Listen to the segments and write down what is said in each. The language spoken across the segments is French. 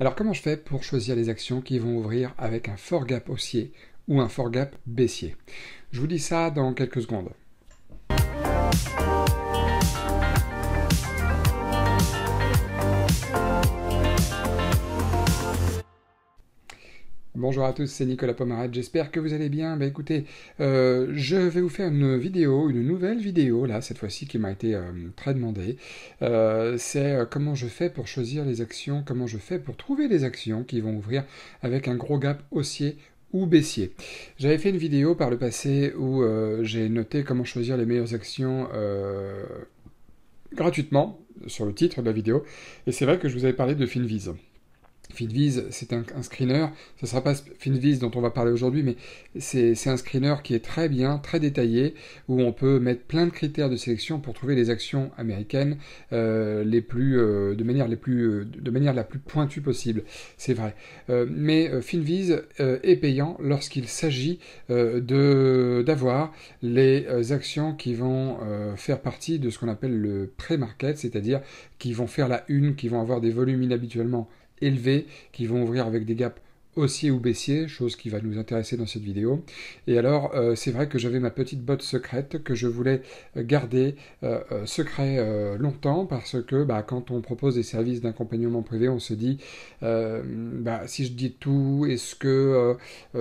Alors comment je fais pour choisir les actions qui vont ouvrir avec un fort gap haussier ou un fort gap baissier Je vous dis ça dans quelques secondes. Bonjour à tous, c'est Nicolas Pomarade, j'espère que vous allez bien. Bah écoutez, euh, je vais vous faire une vidéo, une nouvelle vidéo, là, cette fois-ci, qui m'a été euh, très demandée. Euh, c'est comment je fais pour choisir les actions, comment je fais pour trouver les actions qui vont ouvrir avec un gros gap haussier ou baissier. J'avais fait une vidéo par le passé où j'ai noté comment choisir les meilleures actions gratuitement, sur le titre de la vidéo, et c'est vrai que je vous avais parlé de Finviz. Finviz, c'est un, screener. Ce ne sera pas Finviz dont on va parler aujourd'hui, mais c'est un screener qui est très bien, très détaillé, où on peut mettre plein de critères de sélection pour trouver les actions américaines euh, les plus, euh, de, manière les plus, euh, de manière la plus pointue possible. C'est vrai. mais Finviz est payant lorsqu'il s'agit d'avoir les actions qui vont faire partie de ce qu'on appelle le pré-market, c'est-à-dire qui vont faire la une, qui vont avoir des volumes inhabituellement élevés qui vont ouvrir avec des gaps haussiers ou baissiers, chose qui va nous intéresser dans cette vidéo. Et alors, euh, c'est vrai que j'avais ma petite botte secrète que je voulais euh, garder euh, secret longtemps parce que bah, quand on propose des services d'accompagnement privé, on se dit bah, si je dis tout, est-ce que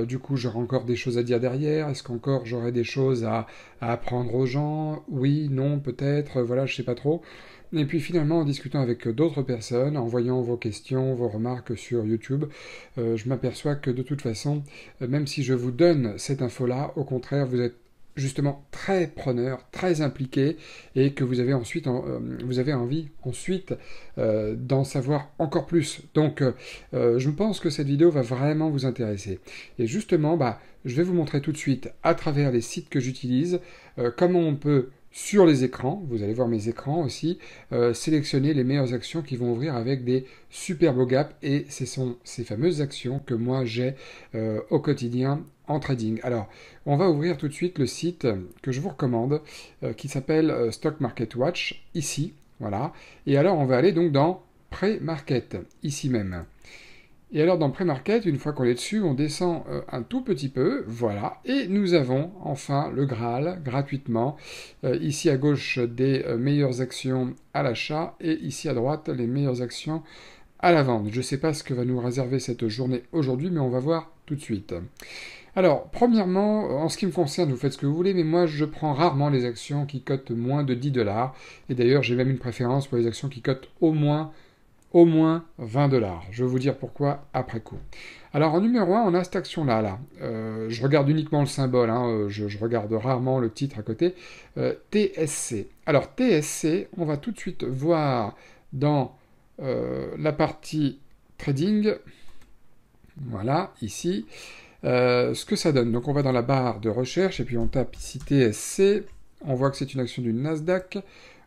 du coup j'aurai encore des choses à dire derrière Est-ce qu'encore j'aurai des choses à, à, apprendre aux gens Oui, non, peut-être, voilà, je sais pas trop. Et puis finalement, en discutant avec d'autres personnes, en voyant vos questions, vos remarques sur YouTube, euh, je m'aperçois que de toute façon, euh, même si je vous donne cette info-là, au contraire, vous êtes justement très preneur, très impliqué, et que vous avez ensuite, euh, vous avez envie ensuite d'en savoir encore plus. Donc, je pense que cette vidéo va vraiment vous intéresser. Et justement, bah, je vais vous montrer tout de suite, à travers les sites que j'utilise, comment on peut sur les écrans, vous allez voir mes écrans aussi, euh, sélectionner les meilleures actions qui vont ouvrir avec des super beaux gaps et ce sont ces fameuses actions que moi j'ai euh, au quotidien en trading. Alors, on va ouvrir tout de suite le site que je vous recommande euh, qui s'appelle Stock Market Watch ici, voilà. Et alors on va aller donc dans Pré-Market ici même. Et alors dans Premarket, une fois qu'on est dessus, on descend euh, un tout petit peu, voilà, et nous avons enfin le Graal gratuitement. Euh, ici à gauche des euh, meilleures actions à l'achat et ici à droite les meilleures actions à la vente. Je ne sais pas ce que va nous réserver cette journée aujourd'hui, mais on va voir tout de suite. Alors, premièrement, en ce qui me concerne, vous faites ce que vous voulez, mais moi, je prends rarement les actions qui cotent moins de 10 dollars. Et d'ailleurs, j'ai même une préférence pour les actions qui cotent au moins au moins 20 dollars. Je vais vous dire pourquoi après coup. Alors en numéro 1, on a cette action-là. Là. Euh, je regarde uniquement le symbole, hein, euh, je, regarde rarement le titre à côté. Euh, TSC. Alors TSC, on va tout de suite voir dans la partie trading. Voilà, ici. ce que ça donne. Donc on va dans la barre de recherche et puis on tape ici TSC. On voit que c'est une action du Nasdaq.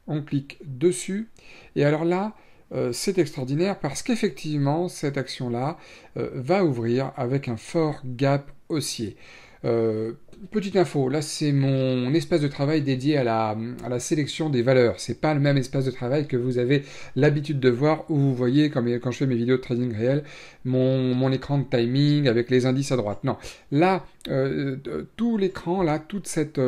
On clique dessus. Et alors là, euh, c'est extraordinaire parce qu'effectivement, cette action-là euh, va ouvrir avec un fort gap haussier. Euh, petite info, là c'est mon espace de travail dédié à la, sélection des valeurs. C'est pas le même espace de travail que vous avez l'habitude de voir où vous voyez quand, je fais mes vidéos de trading réel, mon, écran de timing avec les indices à droite. Non, là tout l'écran, là toute cette,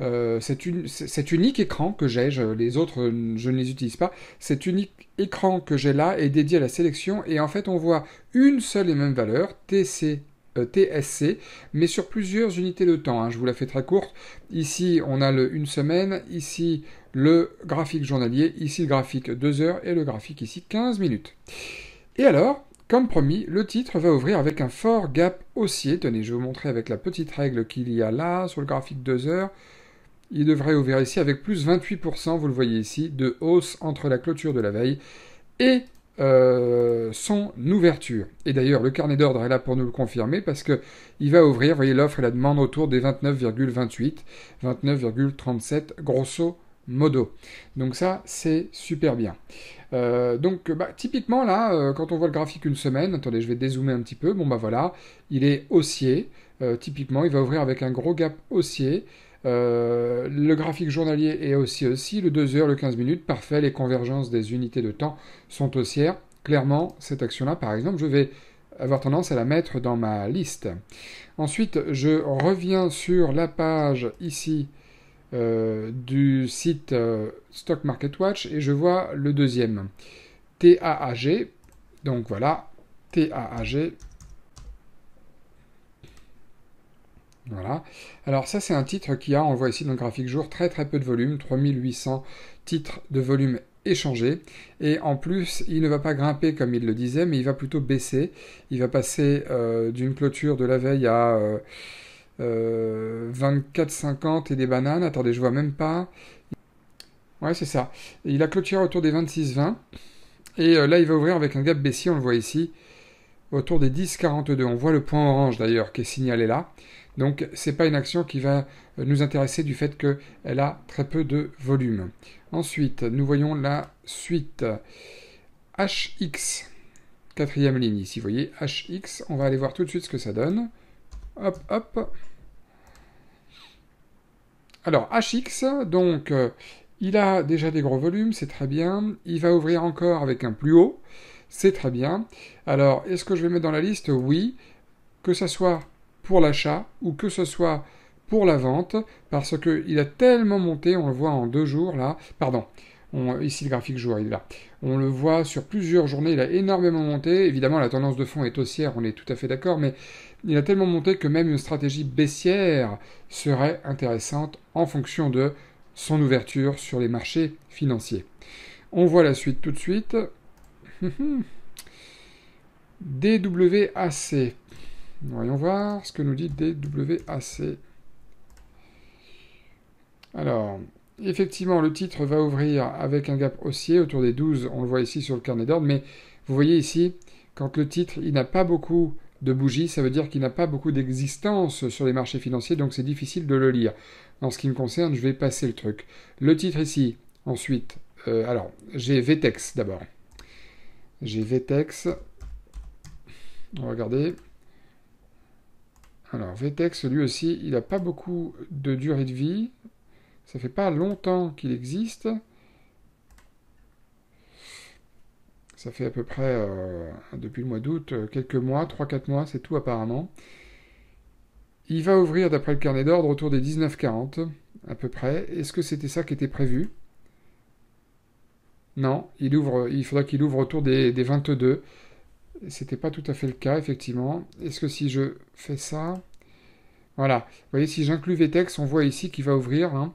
euh, cet, unique écran que j'ai, les autres je ne les utilise pas, cet unique écran que j'ai là est dédié à la sélection et en fait on voit une seule et même valeur, TC euh, TSC, mais sur plusieurs unités de temps. Hein. Je vous la fais très courte. Ici, on a le une semaine, ici le graphique journalier, ici le graphique 2 heures et le graphique ici 15 minutes. Et alors, comme promis, le titre va ouvrir avec un fort gap haussier. Tenez, je vais vous montrer avec la petite règle qu'il y a là sur le graphique 2 heures. Il devrait ouvrir ici avec plus 28%, vous le voyez ici, de hausse entre la clôture de la veille et euh, son ouverture. Et d'ailleurs, le carnet d'ordre est là pour nous le confirmer parce que il va ouvrir, vous voyez, l'offre et la demande autour des 29,28, 29,37 grosso modo. Donc ça, c'est super bien. Euh, donc bah, typiquement là, euh, quand on voit le graphique une semaine, attendez, je vais dézoomer un petit peu, bon bah voilà, il est haussier. typiquement, il va ouvrir avec un gros gap haussier. Euh, le graphique journalier est aussi aussi, le 2 heures, le 15 minutes, parfait, les convergences des unités de temps sont haussières. Clairement, cette action-là, par exemple, je vais avoir tendance à la mettre dans ma liste. Ensuite, je reviens sur la page ici euh, du site euh, Stock Market Watch et je vois le deuxième, TAAG. Donc voilà, TAAG, Voilà. Alors ça, c'est un titre qui a, on le voit ici dans le graphique jour, très très peu de volume, 3800 titres de volume échangés. Et en plus, il ne va pas grimper comme il le disait, mais il va plutôt baisser. Il va passer euh, d'une clôture de la veille à 24,50 euh, euh, et des bananes. Attendez, je vois même pas. Ouais, c'est ça. Il a clôturé autour des 26,20. Et là, il va ouvrir avec un gap baissier, on le voit ici, autour des 10,42. On voit le point orange d'ailleurs qui est signalé là. Donc c'est pas une action qui va euh, nous intéresser du fait qu'elle a très peu de volume. Ensuite, nous voyons la suite. HX, quatrième ligne ici, vous voyez, HX, on va aller voir tout de suite ce que ça donne. Hop, hop. Alors, HX, donc, euh, il a déjà des gros volumes, c'est très bien. Il va ouvrir encore avec un plus haut, c'est très bien. Alors, est-ce que je vais mettre dans la liste Oui. Que ça soit pour l'achat ou que ce soit pour la vente parce qu'il a tellement monté, on le voit en deux jours là, pardon, ici le graphique jour, il est là. On le voit sur plusieurs journées, il a énormément monté. Évidemment, la tendance de fond est haussière, on est tout à fait d'accord, mais il a tellement monté que même une stratégie baissière serait intéressante en fonction de son ouverture sur les marchés financiers. On voit la suite tout de suite. DWAC, Voyons voir ce que nous dit DWAC. Alors, effectivement, le titre va ouvrir avec un gap haussier autour des 12, on le voit ici sur le carnet d'ordre, mais vous voyez ici, quand le titre, n'a pas beaucoup de bougies, ça veut dire qu'il n'a pas beaucoup d'existence sur les marchés financiers, donc c'est difficile de le lire. En ce qui me concerne, je vais passer le truc. Le titre ici, ensuite, euh, alors, j'ai VTEX d'abord. J'ai VTEX, on va regarder. Alors, Vetex, lui aussi, il n'a pas beaucoup de durée de vie. Ça fait pas longtemps qu'il existe. Ça fait à peu près, euh, depuis le mois d'août, euh, quelques mois, 3-4 mois, c'est tout apparemment. Il va ouvrir, d'après le carnet d'ordre, autour des 19 40 à peu près. Est-ce que c'était ça qui était prévu Non, il, ouvre, il faudra qu'il ouvre autour des, des 22. C'était pas tout à fait le cas, effectivement. Est-ce que si je fais ça... Voilà. Vous voyez, si j'inclus VTEX, on voit ici qu'il va ouvrir hein,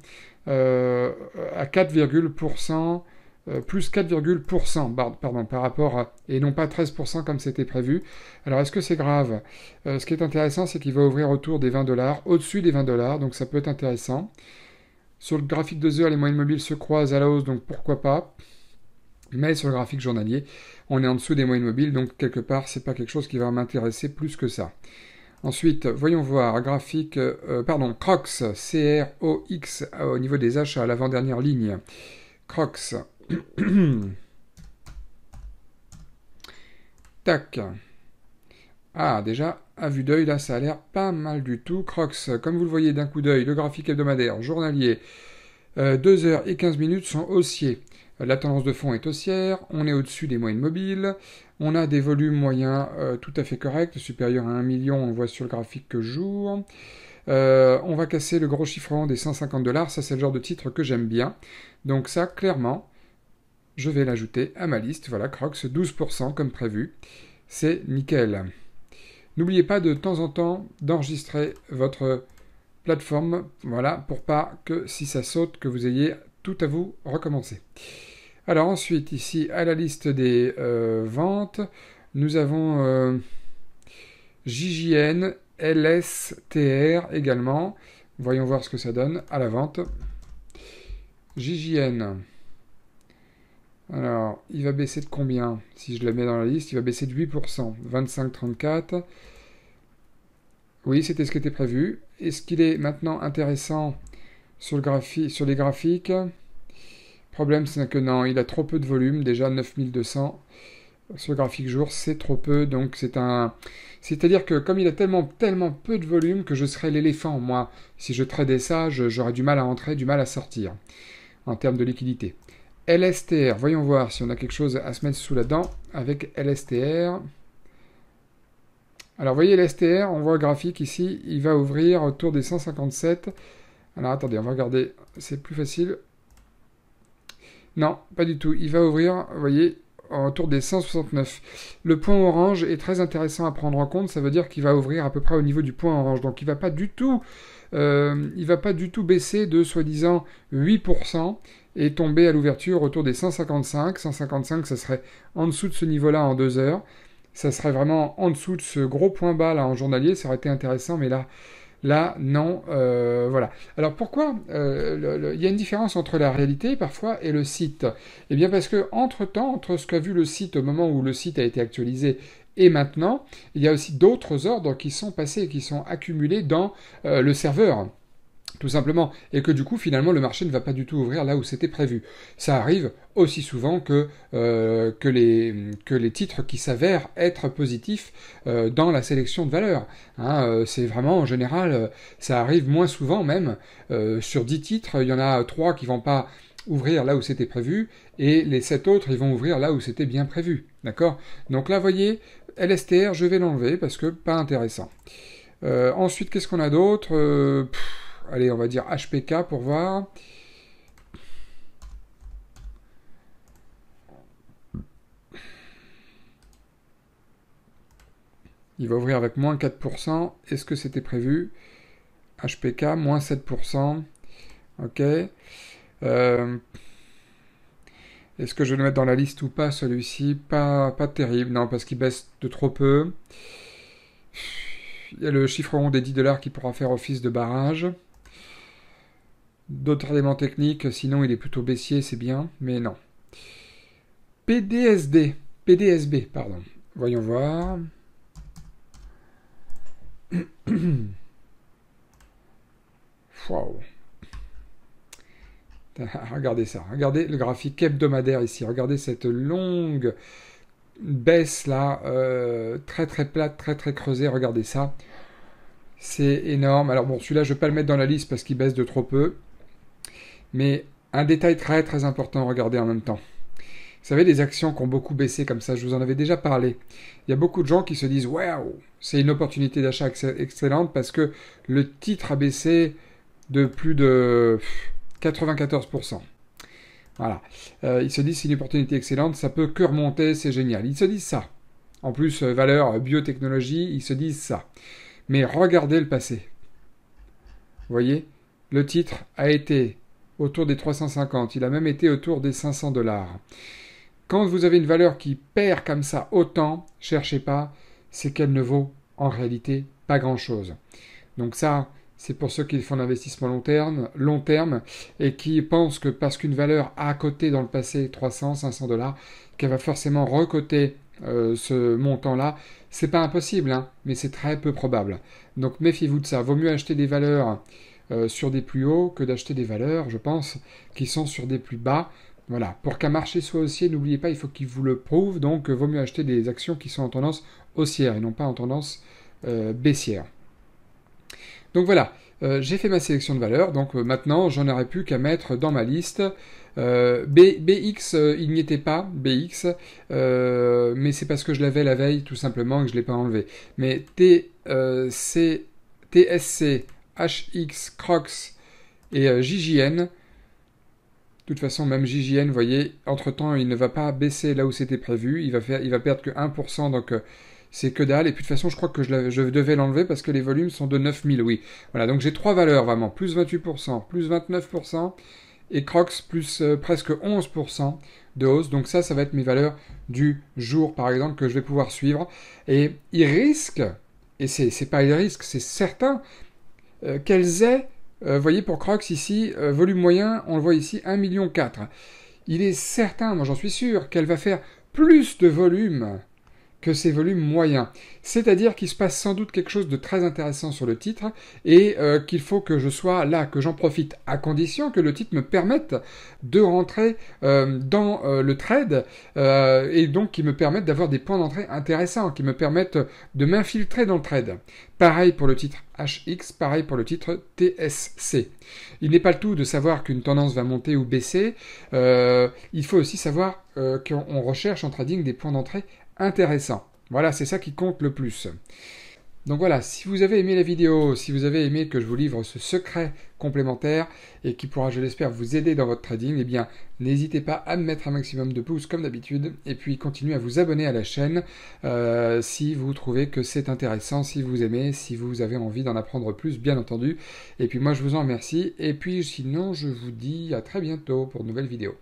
euh, à 4,%, euh, plus 4,1%, pardon, par rapport à... et non pas 13% comme c'était prévu. Alors, est-ce que c'est grave euh, Ce qui est intéressant, c'est qu'il va ouvrir autour des 20 dollars, au-dessus des 20 dollars, donc ça peut être intéressant. Sur le graphique de heures, les moyennes mobiles se croisent à la hausse, donc pourquoi pas mais sur le graphique journalier, on est en dessous des moyennes mobiles, donc quelque part, c'est pas quelque chose qui va m'intéresser plus que ça. Ensuite, voyons voir graphique, euh, pardon, Crocs, C-R-O-X, au niveau des achats, l'avant-dernière ligne. Crocs. Tac. Ah, déjà, à vue d'œil, là, ça a l'air pas mal du tout. Crocs, comme vous le voyez d'un coup d'œil, le graphique hebdomadaire, journalier, 2h euh, et 15 minutes sont haussiers. La tendance de fond est haussière, on est au-dessus des moyennes mobiles, on a des volumes moyens euh, tout à fait corrects, supérieurs à 1 million, on voit sur le graphique que jour. Euh, on va casser le gros chiffrement des 150 dollars, ça c'est le genre de titre que j'aime bien. Donc ça, clairement, je vais l'ajouter à ma liste. Voilà, Crocs, 12% comme prévu. C'est nickel. N'oubliez pas de, de temps en temps d'enregistrer votre plateforme, voilà, pour pas que si ça saute, que vous ayez tout à vous recommencer. Alors ensuite, ici, à la liste des euh, ventes, nous avons euh, JJN, LSTR également. Voyons voir ce que ça donne à la vente. JJN. Alors, il va baisser de combien Si je le mets dans la liste, il va baisser de 8%. 25,34. Oui, c'était ce qui était prévu. Est-ce qu'il est maintenant intéressant sur, le sur les graphiques problème, c'est que non, il a trop peu de volume, déjà 9200 sur graphique jour, c'est trop peu. Donc c'est un... C'est-à-dire que comme il a tellement, tellement peu de volume que je serais l'éléphant, moi. Si je tradais ça, j'aurais du mal à entrer, du mal à sortir en termes de liquidité. LSTR, voyons voir si on a quelque chose à se mettre sous la dent avec LSTR. Alors, voyez l'STR, on voit le graphique ici, il va ouvrir autour des 157. Alors, attendez, on va regarder, c'est plus facile. Non, pas du tout. Il va ouvrir, vous voyez, autour des 169. Le point orange est très intéressant à prendre en compte. Ça veut dire qu'il va ouvrir à peu près au niveau du point orange. Donc il va pas du tout, euh, il va pas du tout baisser de soi-disant 8% et tomber à l'ouverture autour des 155. 155, ça serait en dessous de ce niveau-là en deux heures. Ça serait vraiment en dessous de ce gros point bas là en journalier. Ça aurait été intéressant, mais là, Là, non. Euh, voilà. Alors pourquoi euh, il y a une différence entre la réalité parfois et le site Eh bien parce que entre temps, entre ce qu'a vu le site au moment où le site a été actualisé et maintenant, il y a aussi d'autres ordres qui sont passés et qui sont accumulés dans euh, le serveur tout simplement, et que du coup finalement le marché ne va pas du tout ouvrir là où c'était prévu. Ça arrive aussi souvent que, euh, que, les, que les titres qui s'avèrent être positifs euh, dans la sélection de valeurs. Hein, euh, c'est vraiment en général, ça arrive moins souvent même. sur 10 titres, il y en a 3 qui ne vont pas ouvrir là où c'était prévu, et les 7 autres, ils vont ouvrir là où c'était bien prévu. D'accord Donc là, voyez, LSTR, je vais l'enlever parce que pas intéressant. ensuite, qu'est-ce qu'on a d'autre allez, on va dire HPK pour voir. Il va ouvrir avec moins 4%. Est-ce que c'était prévu HPK, moins 7%. Ok. Euh, est-ce que je vais le mettre dans la liste ou pas celui-ci pas, pas terrible, non, parce qu'il baisse de trop peu. Il y a le chiffre rond des 10 dollars qui pourra faire office de barrage. D'autres éléments techniques, sinon il est plutôt baissier, c'est bien, mais non. PDSD, PDSB, pardon. Voyons voir. wow. Regardez ça, regardez le graphique hebdomadaire ici, regardez cette longue baisse là, euh, très très plate, très très creusée, regardez ça. C'est énorme. Alors bon, celui-là, je ne vais pas le mettre dans la liste parce qu'il baisse de trop peu. Mais un détail très très important à regarder en même temps. Vous savez, les actions qui ont beaucoup baissé comme ça, je vous en avais déjà parlé. Il y a beaucoup de gens qui se disent Waouh, c'est une opportunité d'achat excellente parce que le titre a baissé de plus de 94%. Voilà. Euh, ils se disent C'est une opportunité excellente, ça peut que remonter, c'est génial. Ils se disent ça. En plus, euh, valeur euh, biotechnologie, ils se disent ça. Mais regardez le passé. Vous voyez, le titre a été autour des 350. Il a même été autour des 500 dollars. Quand vous avez une valeur qui perd comme ça autant, cherchez pas, c'est qu'elle ne vaut en réalité pas grand-chose. Donc ça, c'est pour ceux qui font l'investissement long terme, long terme et qui pensent que parce qu'une valeur a coté dans le passé 300, 500 dollars, qu'elle va forcément recoter euh, ce montant-là, c'est pas impossible, hein, mais c'est très peu probable. Donc méfiez-vous de ça. Vaut mieux acheter des valeurs euh, sur des plus hauts que d'acheter des valeurs, je pense, qui sont sur des plus bas. Voilà, pour qu'un marché soit haussier, n'oubliez pas, il faut qu'il vous le prouve, donc euh, vaut mieux acheter des actions qui sont en tendance haussière et non pas en tendance euh, baissière. Donc voilà, j'ai fait ma sélection de valeurs, donc maintenant j'en aurais plus qu'à mettre dans ma liste. BX, il n'y était pas, BX, mais c'est parce que je l'avais la veille tout simplement et que je ne l'ai pas enlevé. Mais T, C, TSC, HX, Crocs et euh, JJN. De toute façon, même JJN, vous voyez, entre-temps, il ne va pas baisser là où c'était prévu. Il va, faire, il va perdre que 1%, donc euh, c'est que dalle. Et puis de toute façon, je crois que je, devais l'enlever parce que les volumes sont de 9000, oui. Voilà, donc j'ai trois valeurs vraiment, plus 28%, plus 29%, et Crocs plus euh, presque 11% de hausse. Donc ça, ça va être mes valeurs du jour, par exemple, que je vais pouvoir suivre. Et il risque... et c'est pas il risque, c'est certain, euh, qu'elles aient, euh, vous voyez pour Crocs ici, euh, volume moyen, on le voit ici, 1,4 million. Il est certain, moi j'en suis sûr, qu'elle va faire plus de volume que ces volumes moyens. C'est-à-dire qu'il se passe sans doute quelque chose de très intéressant sur le titre et euh, qu'il faut que je sois là, que j'en profite, à condition que le titre me permette de rentrer euh, dans euh, le trade et donc qui me permette d'avoir des points d'entrée intéressants, qui me permettent de m'infiltrer dans le trade. Pareil pour le titre HX, pareil pour le titre TSC. Il n'est pas le tout de savoir qu'une tendance va monter ou baisser, il faut aussi savoir qu'on recherche en trading des points d'entrée intéressant. Voilà, c'est ça qui compte le plus. Donc voilà, si vous avez aimé la vidéo, si vous avez aimé que je vous livre ce secret complémentaire et qui pourra, je l'espère, vous aider dans votre trading, eh bien, n'hésitez pas à me mettre un maximum de pouces comme d'habitude et puis continuez à vous abonner à la chaîne euh, si vous trouvez que c'est intéressant, si vous aimez, si vous avez envie d'en apprendre plus, bien entendu. Et puis moi, je vous en remercie et puis sinon, je vous dis à très bientôt pour de nouvelles vidéos.